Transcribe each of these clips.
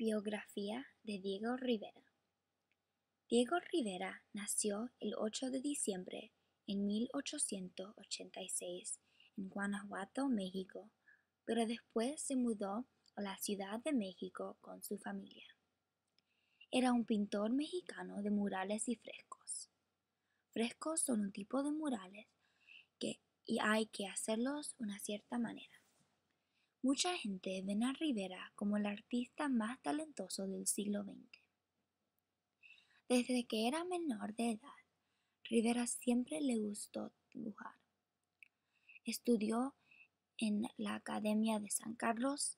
Biografía de Diego Rivera Diego Rivera nació el 8 de diciembre en 1886 en Guanajuato, México, pero después se mudó a la Ciudad de México con su familia. Era un pintor mexicano de murales y frescos. Frescos son un tipo de murales que, y hay que hacerlos una cierta manera. Mucha gente ven a Rivera como el artista más talentoso del siglo XX. Desde que era menor de edad, Rivera siempre le gustó dibujar. Estudió en la Academia de San Carlos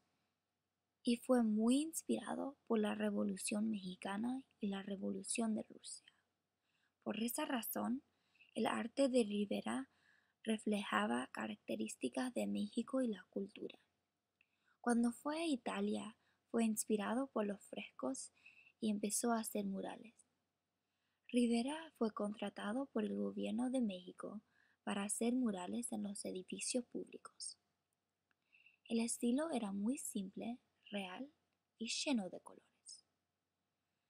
y fue muy inspirado por la Revolución Mexicana y la Revolución de Rusia. Por esa razón, el arte de Rivera reflejaba características de México y la cultura. Cuando fue a Italia, fue inspirado por los frescos y empezó a hacer murales. Rivera fue contratado por el gobierno de México para hacer murales en los edificios públicos. El estilo era muy simple, real y lleno de colores.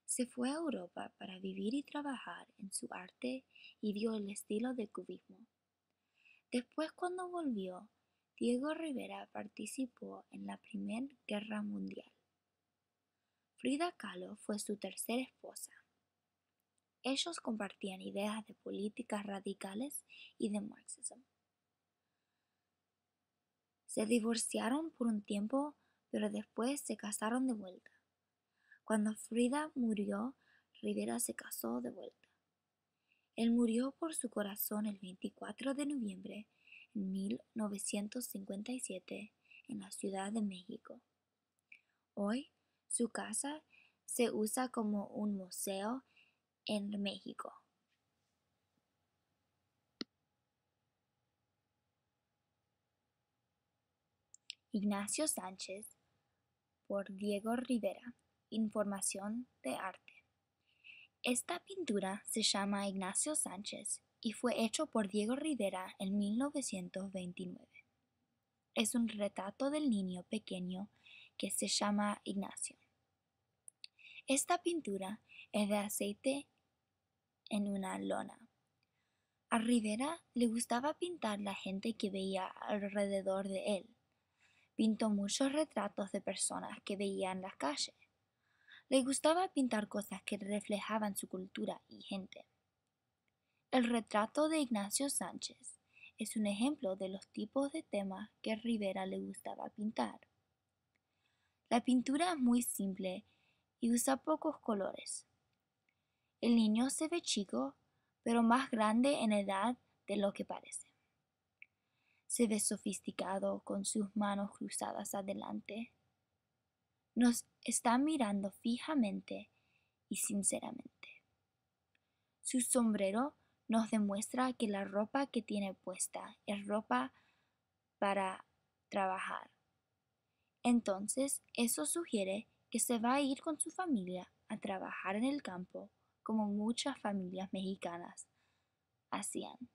Se fue a Europa para vivir y trabajar en su arte y vio el estilo del cubismo. Después cuando volvió, Diego Rivera participó en la Primera Guerra Mundial. Frida Kahlo fue su tercera esposa. Ellos compartían ideas de políticas radicales y de marxismo. Se divorciaron por un tiempo, pero después se casaron de vuelta. Cuando Frida murió, Rivera se casó de vuelta. Él murió por su corazón el 24 de noviembre de 1957 en la Ciudad de México. Hoy, su casa se usa como un museo en México. Ignacio Sánchez por Diego Rivera. Información de arte. Esta pintura se llama Ignacio Sánchez y fue hecho por Diego Rivera en 1929. Es un retrato del niño pequeño que se llama Ignacio. Esta pintura es de aceite en una lona. A Rivera le gustaba pintar la gente que veía alrededor de él. Pintó muchos retratos de personas que veía en las calles. Le gustaba pintar cosas que reflejaban su cultura y gente. El retrato de Ignacio Sánchez es un ejemplo de los tipos de temas que Rivera le gustaba pintar. La pintura es muy simple y usa pocos colores. El niño se ve chico, pero más grande en edad de lo que parece. Se ve sofisticado con sus manos cruzadas adelante. Nos está mirando fijamente y sinceramente. Su sombrero nos demuestra que la ropa que tiene puesta es ropa para trabajar. Entonces, eso sugiere que se va a ir con su familia a trabajar en el campo, como muchas familias mexicanas hacían.